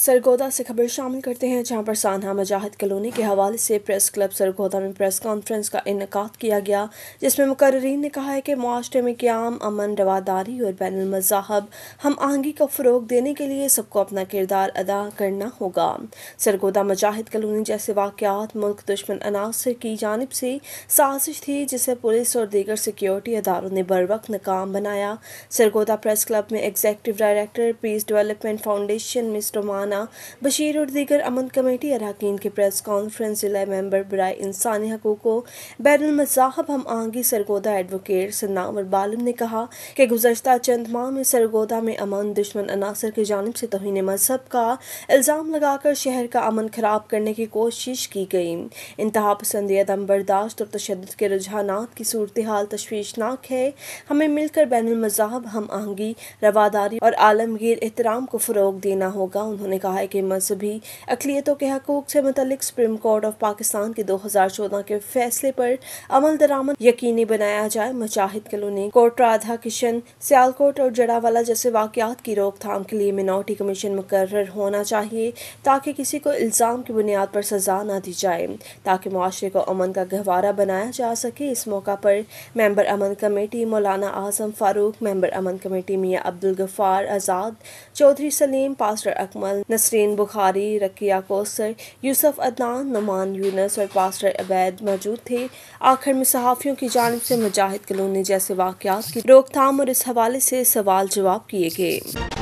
सरगोदा से खबर शामिल करते हैं जहां पर सानहा मजाहद कलोनी के हवाले से प्रेस क्लब सरगोदा में प्रेस कॉन्फ्रेंस का इनका किया गया जिसमें मुकर्रीन ने कहा है कि माशरे में क्याम अमन रवादारी और बैन मजाहब हम आहंगी को फ़रोग देने के लिए सबको अपना किरदार अदा करना होगा सरगोदा मजाहद कलोनी जैसे वाक़ात मुल्क दुश्मन अनासर की जानब से साजिश थी जिसे पुलिस और दीगर सिक्योरिटी अदारों ने बर वक्त नाकाम बनाया सरगोदा प्रेस क्लब में executive director peace development foundation miss Rana Bashir और दीगर अमन कमेटी अरकान की प्रेस कॉन्फ्रेंस जिला मेम्बर बरए इंसानी हकूक़ को बैन मजाहब हम आहंगी सरगोदा एडवोकेट सन्नावर बालम ने कहा कि गुजशत चंद माह में सरगोदा में अमन दुश्मन अनासर की जानब से तोहन मजहब का इल्ज़ाम लगाकर शहर का अमन ख़राब करने की कोशिश की गई इंतहा पसंद अदम बर्दाश्त और तशद के रुझान की सूरत हाल तशवीशनाक है हमें मिलकर बैन मजाहब हम आहंगी रवादारी और आलमगीर एहतराम को फ़रोग देना होगा उन्होंने ने कहा है कि मजहबी अकलीतों के हकूक से मतलब सुप्रीम कोर्ट ऑफ पाकिस्तान के 2014 के फैसले पर अमल दरामद यकीनी बनाया जाए मजाहिद कलोनी कोट राधा किशन सियालकोट और जड़ावाला जैसे वाकयात की रोकथाम के लिए मिनोटी कमीशन मुकर होना चाहिए ताकि किसी को इल्ज़ाम की बुनियाद पर सजा न दी जाए ताकि माशरे को अमन का गहवारा बनाया जा सके इस मौका पर मेम्बर अमन कमेटी मौलाना आजम फारूक मेम्बर अमन कमेटी मियाँ अब्दुल गफ़ार आज़ाद चौधरी सलीम पास्टर अकमल नसरीन बुखारी रकिया कोसर यूसफ अदनान नुमान यूनस और पास्टर अबैद मौजूद थे आखिर में सहाफ़ियों की जानब से मुजाहिद कलोनी जैसे वाक़ की रोकथाम और इस हवाले से सवाल जवाब किए गए